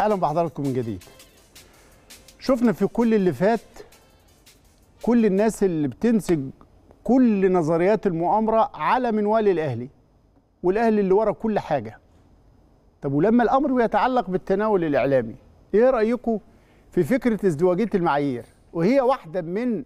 اهلا بحضراتكم من جديد شفنا في كل اللي فات كل الناس اللي بتنسج كل نظريات المؤامره على منوال الاهلي والاهلي اللي ورا كل حاجه طب ولما الامر بيتعلق بالتناول الاعلامي ايه رايكم في فكره ازدواجيه المعايير وهي واحده من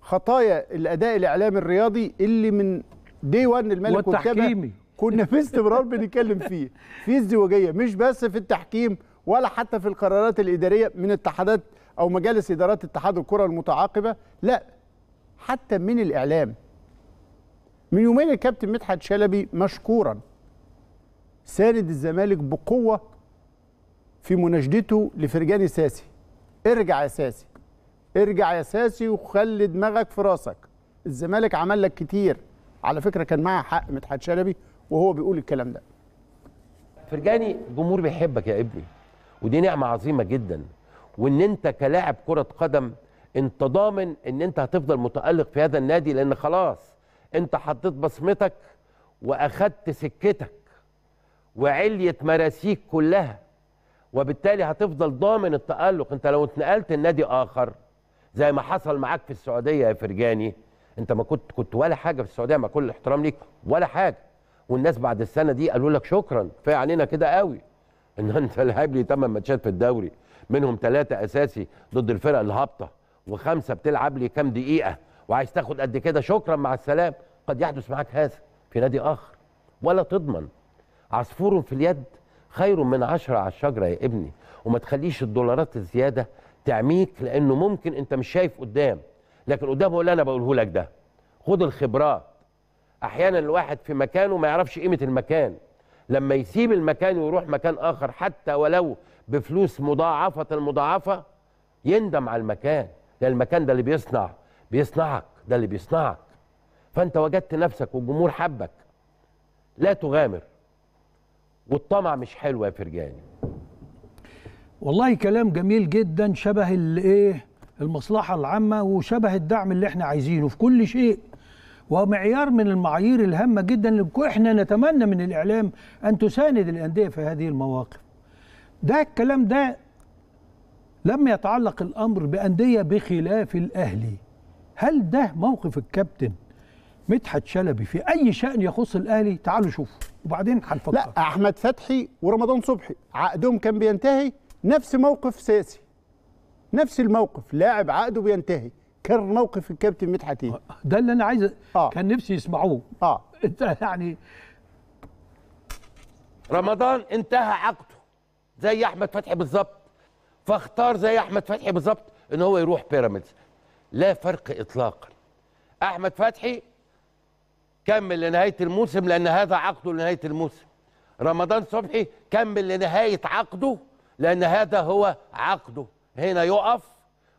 خطايا الاداء الاعلامي الرياضي اللي من دي 1 الملك والتحكيمي كنا باستمرار بنتكلم فيه في ازدواجيه مش بس في التحكيم ولا حتى في القرارات الاداريه من اتحادات او مجالس ادارات اتحاد الكره المتعاقبه لا حتى من الاعلام من يومين الكابتن مدحت شلبي مشكورا ساند الزمالك بقوه في مناشدته لفرجاني ساسي ارجع يا ساسي ارجع يا ساسي وخلي دماغك في راسك الزمالك عمل لك كتير على فكره كان معاه حق مدحت شلبي وهو بيقول الكلام ده فرجاني الجمهور بيحبك يا ابني ودي نعمه عظيمه جدا وان انت كلاعب كره قدم انت ضامن ان انت هتفضل متالق في هذا النادي لان خلاص انت حطيت بصمتك واخدت سكتك وعليت مراسيك كلها وبالتالي هتفضل ضامن التالق انت لو اتنقلت لنادي اخر زي ما حصل معاك في السعوديه يا فرجاني انت ما كنت كنت ولا حاجه في السعوديه مع كل الاحترام ليك ولا حاجه والناس بعد السنه دي قالوا لك شكرا كفايه علينا كده قوي ان انت لاعب لي 8 ماتشات في الدوري منهم ثلاثه اساسي ضد الفرق الهابطه وخمسه بتلعب لي كام دقيقه وعايز تاخد قد كده شكرا مع السلام قد يحدث معاك هذا في نادي اخر ولا تضمن عصفور في اليد خير من عشرة على الشجرة يا ابني وما تخليش الدولارات الزيادة تعميك لأنه ممكن أنت مش شايف قدام لكن قدام هو اللي أنا بقوله لك ده خد الخبرات أحيانا الواحد في مكانه ما يعرفش قيمة المكان لما يسيب المكان ويروح مكان آخر حتى ولو بفلوس مضاعفة المضاعفة يندم على المكان لأن المكان ده اللي بيصنع بيصنعك ده اللي بيصنعك فأنت وجدت نفسك والجمهور حبك لا تغامر والطمع مش حلو يا فرجاني والله كلام جميل جدا شبه الايه المصلحه العامه وشبه الدعم اللي احنا عايزينه في كل شيء ومعيار من المعايير الهامه جدا اللي احنا نتمنى من الاعلام ان تساند الانديه في هذه المواقف ده الكلام ده لم يتعلق الامر بانديه بخلاف الاهلي هل ده موقف الكابتن مدحت شلبي في اي شان يخص الاهلي تعالوا شوفوا وبعدين هنفكر لا احمد فتحي ورمضان صبحي عقدهم كان بينتهي نفس موقف سياسي نفس الموقف لاعب عقده بينتهي كرر موقف الكابتن مدحت ده اللي انا عايز آه. كان نفسي يسمعوه اه انت يعني رمضان انتهى عقده زي احمد فتحي بالظبط فاختار زي احمد فتحي بالظبط ان هو يروح بيراميدز لا فرق اطلاقا احمد فتحي كمل لنهايه الموسم لان هذا عقده لنهايه الموسم رمضان صبحي كمل لنهايه عقده لان هذا هو عقده هنا يقف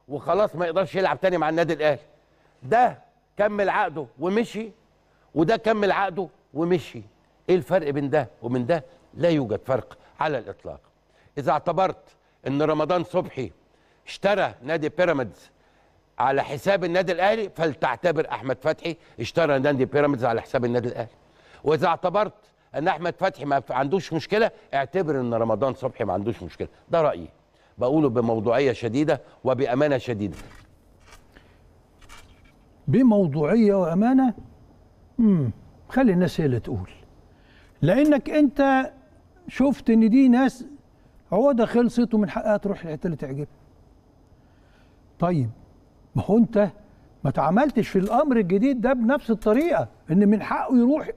وخلاص ما يقدرش يلعب تاني مع النادي الاهلي ده كمل عقده ومشي وده كمل عقده ومشي ايه الفرق بين ده ومن ده لا يوجد فرق على الاطلاق اذا اعتبرت ان رمضان صبحي اشترى نادي بيراميدز على حساب النادي الاهلي فلتعتبر احمد فتحي اشترى نادي بيراميدز على حساب النادي الاهلي واذا اعتبرت ان احمد فتحي ما عندوش مشكله اعتبر ان رمضان صبحي ما عندوش مشكله ده رايي بقوله بموضوعيه شديده وبامانه شديده بموضوعيه وامانه امم خلي الناس هي اللي تقول لانك انت شفت ان دي ناس عقدة خلصت ومن حقها تروح الحته اللي تعجبها طيب ما هو انت ما تعاملتش في الامر الجديد ده بنفس الطريقه ان من حقه يروح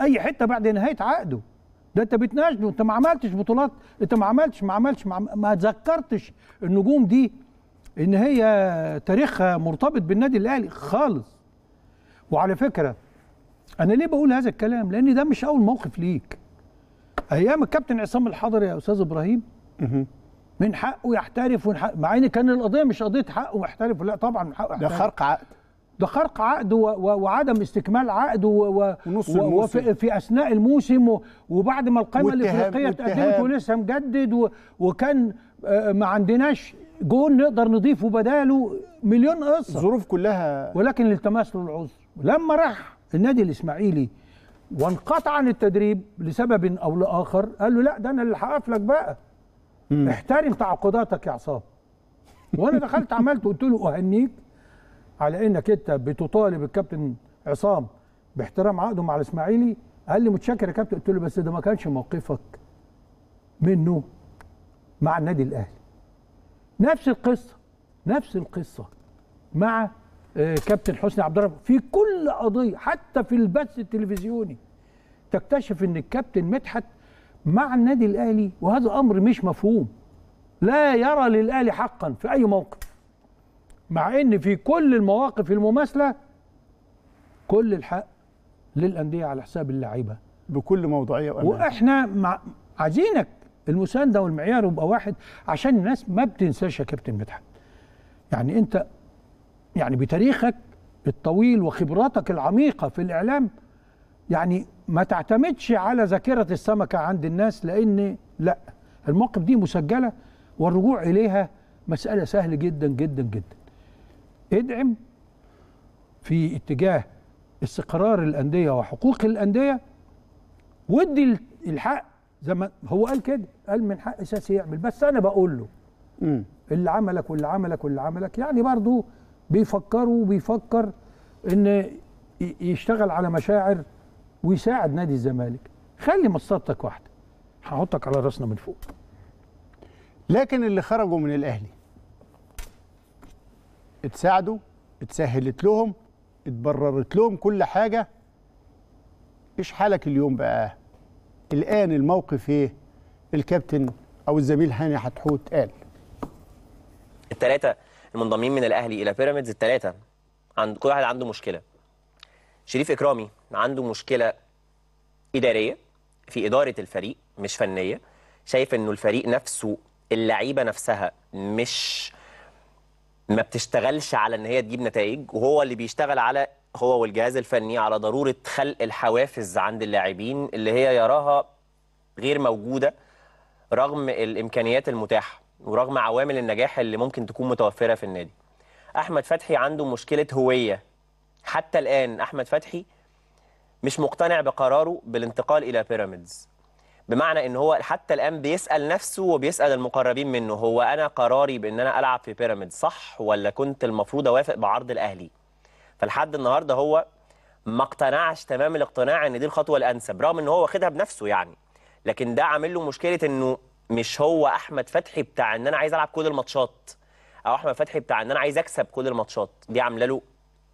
اي حته بعد نهايه عقده ده انت بتناشده انت ما عملتش بطولات انت ما عملتش ما عملتش ما, تذكرتش النجوم دي ان هي تاريخها مرتبط بالنادي الاهلي خالص وعلى فكره انا ليه بقول هذا الكلام لان ده مش اول موقف ليك ايام الكابتن عصام الحضري يا استاذ ابراهيم من حقه يحترف ونحق... مع ان كان القضيه مش قضيه حقه يحترف لا طبعا من حقه يحترف ده خرق عقد ده خرق عقد وعدم استكمال عقد وفي في اثناء الموسم وبعد ما القائمه الافريقيه اتقدمت ولسه مجدد وكان آه، ما عندناش جون نقدر نضيفه بداله مليون قصه الظروف كلها ولكن التماس له العذر لما راح النادي الاسماعيلي وانقطع عن التدريب لسبب او لاخر قال له لا ده انا اللي هقف لك بقى مم. احترم تعاقداتك يا عصام وانا دخلت عملت قلت له اهنيك على انك انت بتطالب الكابتن عصام باحترام عقده مع الاسماعيلي قال لي متشكر يا كابتن قلت له بس ده ما كانش موقفك منه مع النادي الاهلي نفس القصه نفس القصه مع آه، كابتن حسني عبد الرب في كل قضيه حتى في البث التلفزيوني تكتشف ان الكابتن مدحت مع النادي الاهلي وهذا امر مش مفهوم لا يرى للاهلي حقا في اي موقف مع ان في كل المواقف المماثله كل الحق للانديه على حساب اللعيبه بكل موضوعيه وأمان. واحنا مع عايزينك المسانده والمعيار يبقى واحد عشان الناس ما بتنساش يا كابتن مدحت يعني انت يعني بتاريخك الطويل وخبراتك العميقه في الاعلام يعني ما تعتمدش على ذاكره السمكه عند الناس لان لا المواقف دي مسجله والرجوع اليها مساله سهل جدا جدا جدا ادعم في اتجاه استقرار الانديه وحقوق الانديه وادي الحق زي ما هو قال كده قال من حق اساسي يعمل بس انا بقول له اللي عملك واللي عملك واللي عملك يعني برضه بيفكروا وبيفكر ان يشتغل على مشاعر ويساعد نادي الزمالك خلي مصادتك واحده هحطك على راسنا من فوق لكن اللي خرجوا من الاهلي اتساعدوا اتسهلت لهم اتبررت لهم كل حاجه ايش حالك اليوم بقى الان الموقف ايه الكابتن او الزميل هاني حتحوت قال الثلاثه المنضمين من الاهلي الى بيراميدز الثلاثه عند كل واحد عنده مشكله شريف اكرامي عنده مشكله اداريه في اداره الفريق مش فنيه شايف انه الفريق نفسه اللعيبه نفسها مش ما بتشتغلش على ان هي تجيب نتائج وهو اللي بيشتغل على هو والجهاز الفني على ضروره خلق الحوافز عند اللاعبين اللي هي يراها غير موجوده رغم الامكانيات المتاحه ورغم عوامل النجاح اللي ممكن تكون متوفره في النادي. احمد فتحي عنده مشكله هويه. حتى الان احمد فتحي مش مقتنع بقراره بالانتقال الى بيراميدز. بمعنى ان هو حتى الان بيسال نفسه وبيسال المقربين منه هو انا قراري بان انا العب في بيراميدز صح ولا كنت المفروض اوافق بعرض الاهلي فلحد النهارده هو ما اقتنعش تمام الاقتناع ان دي الخطوه الانسب رغم ان هو واخدها بنفسه يعني لكن ده عامل له مشكله انه مش هو احمد فتحي بتاع ان انا عايز العب كل الماتشات او احمد فتحي بتاع ان انا عايز اكسب كل الماتشات دي عامله له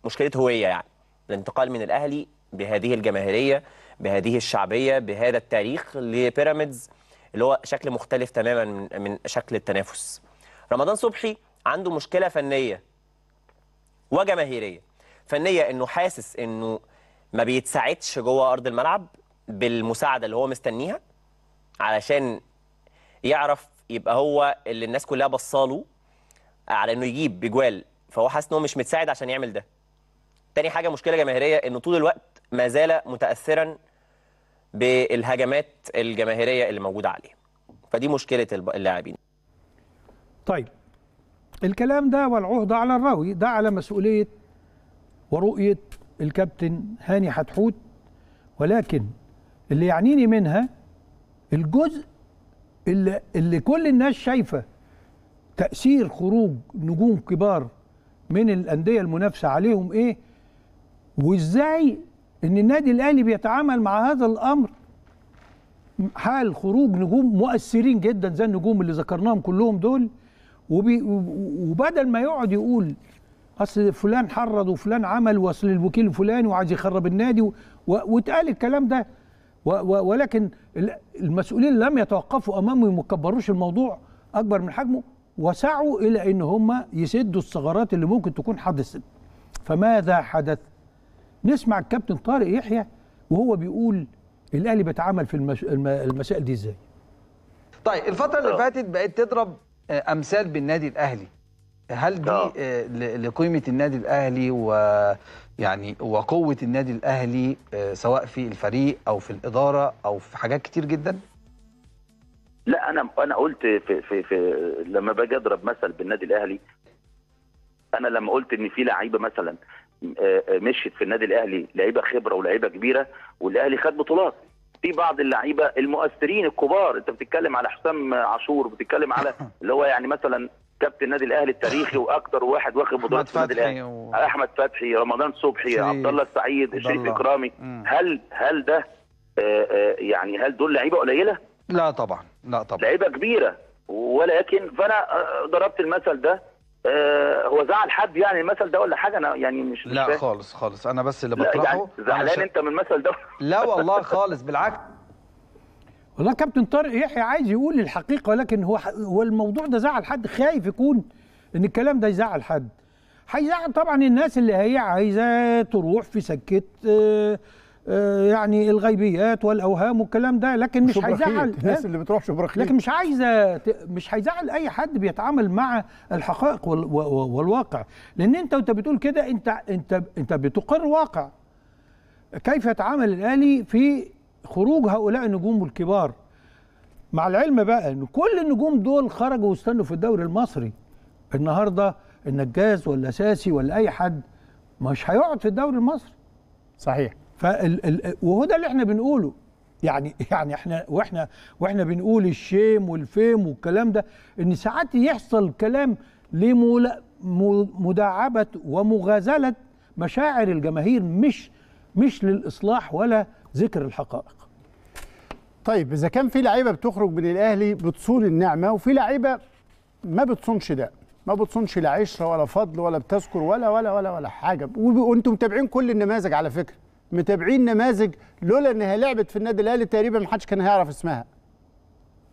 مشكله هويه يعني الانتقال من الاهلي بهذه الجماهيريه بهذه الشعبيه بهذا التاريخ لبيراميدز اللي هو شكل مختلف تماما من, شكل التنافس رمضان صبحي عنده مشكله فنيه وجماهيريه فنيه انه حاسس انه ما بيتساعدش جوه ارض الملعب بالمساعده اللي هو مستنيها علشان يعرف يبقى هو اللي الناس كلها بصاله على انه يجيب بجوال فهو حاسس ان هو مش متساعد عشان يعمل ده تاني حاجه مشكله جماهيريه انه طول الوقت ما زال متاثرا بالهجمات الجماهيريه اللي موجوده عليه فدي مشكله اللاعبين طيب الكلام ده والعهده على الراوي ده على مسؤوليه ورؤيه الكابتن هاني حتحوت ولكن اللي يعنيني منها الجزء اللي, اللي كل الناس شايفه تاثير خروج نجوم كبار من الانديه المنافسه عليهم ايه وازاي ان النادي الاهلي بيتعامل مع هذا الامر حال خروج نجوم مؤثرين جدا زي النجوم اللي ذكرناهم كلهم دول وبي وبدل ما يقعد يقول اصل فلان حرض وفلان عمل واصل الوكيل الفلاني وعايز يخرب النادي واتقال الكلام ده ولكن المسؤولين لم يتوقفوا امامه وما كبروش الموضوع اكبر من حجمه وسعوا الى ان هم يسدوا الثغرات اللي ممكن تكون حدثت فماذا حدث نسمع الكابتن طارق يحيى وهو بيقول الاهلي بيتعامل في المش... المسائل دي ازاي طيب الفتره اللي آه. فاتت بقت تضرب آه، امثال بالنادي الاهلي هل دي آه. لقيمه النادي الاهلي ويعني وقوه النادي الاهلي سواء في الفريق او في الاداره او في حاجات كتير جدا لا انا انا قلت في في, في لما باجي اضرب مثل بالنادي الاهلي انا لما قلت ان في لعيبه مثلا آه، آه، مشيت في النادي الاهلي لعيبه خبره ولعيبه كبيره والاهلي خد بطولات في بعض اللعيبه المؤثرين الكبار انت بتتكلم على حسام عاشور بتتكلم على اللي هو يعني مثلا كابتن النادي الاهلي التاريخي واكثر واحد واخد بطولات في النادي الاهلي و... احمد فتحي رمضان صبحي عبد الله السعيد شريف اكرامي هل هل ده آه، يعني هل دول لعيبه قليله؟ لا طبعا لا طبعا لعيبه كبيره ولكن فانا ضربت المثل ده آه، هو زعل حد يعني المثل ده ولا حاجه انا يعني مش لا مش خالص خالص انا بس اللي يعني بطرحه يعني زعلان ش... انت من المثل ده لا والله خالص بالعكس والله كابتن طارق يحيى عايز يقول الحقيقه ولكن هو هو الموضوع ده زعل حد خايف يكون ان الكلام ده يزعل حد هيزعل طبعا الناس اللي هي عايزه تروح في سكه آه، آه، يعني الغيبيات والاوهام والكلام ده لكن مش هيزعل الناس اللي بتروح شبرخيت لكن مش عايزه مش هيزعل اي حد بيتعامل مع الحقائق والواقع لان انت وانت بتقول كده انت انت انت بتقر واقع كيف يتعامل الاهلي في خروج هؤلاء النجوم الكبار مع العلم بقى ان كل النجوم دول خرجوا واستنوا في الدوري المصري النهارده النجاز ولا ساسي ولا اي حد مش هيقعد في الدوري المصري صحيح فال وهو ده اللي احنا بنقوله يعني يعني احنا واحنا واحنا بنقول الشيم والفيم والكلام ده ان ساعات يحصل كلام لمداعبه ومغازله مشاعر الجماهير مش مش للاصلاح ولا ذكر الحقائق. طيب اذا كان في لعيبه بتخرج من الاهلي بتصون النعمه وفي لعيبه ما بتصونش ده ما بتصونش لا عشره ولا فضل ولا بتذكر ولا ولا ولا ولا حاجه وانتم متابعين كل النماذج على فكره متابعين نماذج لولا انها لعبت في النادي الاهلي تقريبا ما حدش كان هيعرف اسمها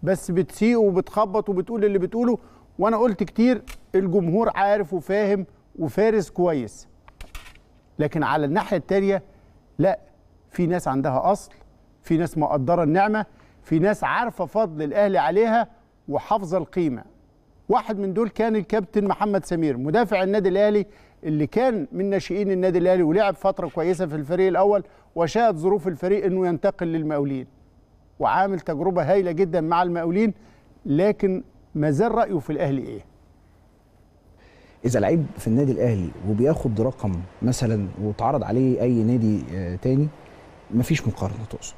بس بتسيء وبتخبط وبتقول اللي بتقوله وانا قلت كتير الجمهور عارف وفاهم وفارس كويس لكن على الناحيه التانيه لا في ناس عندها اصل في ناس مقدره النعمه في ناس عارفه فضل الاهلي عليها وحافظه القيمه واحد من دول كان الكابتن محمد سمير مدافع النادي الاهلي اللي كان من ناشئين النادي الاهلي ولعب فتره كويسه في الفريق الاول وشاءت ظروف الفريق انه ينتقل للمقاولين وعامل تجربه هايله جدا مع المقاولين لكن ما زال رايه في الاهلي ايه اذا لعيب في النادي الاهلي وبياخد رقم مثلا وتعرض عليه اي نادي آه، تاني مفيش مقارنه تقصد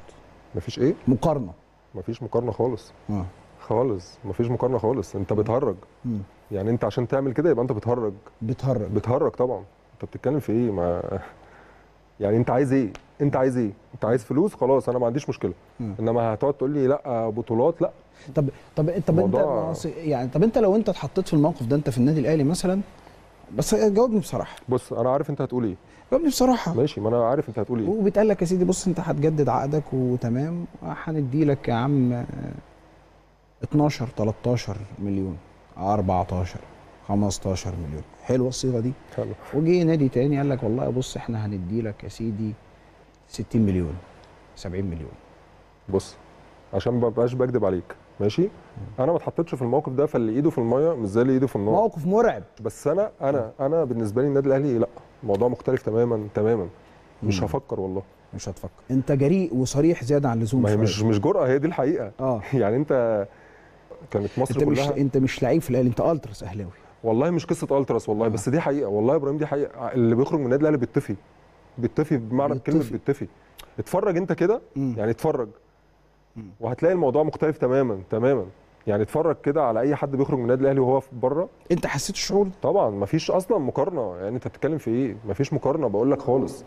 مفيش ايه مقارنه مفيش مقارنه خالص آه. خالص مفيش مقارنه خالص انت بتهرج مم. يعني انت عشان تعمل كده يبقى انت بتهرج بتهرج بتهرج طبعا انت بتتكلم في ايه ما يعني انت عايز ايه انت عايز ايه انت عايز فلوس خلاص انا ما عنديش مشكله مم. انما هتقعد تقول لي لا بطولات لا طب طب طب انت يعني طب انت لو انت اتحطيت في الموقف ده انت في النادي الاهلي مثلا بس جاوبني بصراحه بص انا عارف انت هتقول ايه جاوبني بصراحه ماشي ما انا عارف انت هتقول ايه وبيتقال لك يا سيدي بص انت هتجدد عقدك وتمام هندي لك يا عم 12 13 مليون 14 15 مليون حلوه الصيغه دي حلو وجه نادي تاني قال لك والله بص احنا هندي لك يا سيدي 60 مليون 70 مليون بص عشان ما ابقاش بكذب عليك ماشي مم. انا ما اتحطيتش في الموقف ده فاللي ايده في الميه مش زي اللي ايده في النار موقف مرعب بس انا انا انا بالنسبه لي النادي الاهلي لا الموضوع مختلف تماما تماما مش مم. هفكر والله مش هتفكر انت جريء وصريح زياده عن اللزوم ما هي مش مش جرأه هي دي الحقيقه آه. يعني انت كانت مصر انت كلها مش انت مش لعيب في الاهلي انت التراس اهلاوي والله مش قصه التراس والله آه. بس دي حقيقه والله يا ابراهيم دي حقيقه اللي بيخرج من النادي الاهلي بيتفي بيتفي بمعنى كلمه بيتفي اتفرج انت كده يعني اتفرج وهتلاقي الموضوع مختلف تماما تماما يعني اتفرج كده على اي حد بيخرج من النادي الاهلي وهو بره انت حسيت الشعور طبعا مفيش اصلا مقارنه يعني انت بتتكلم في ايه مفيش مقارنه بقول لك خالص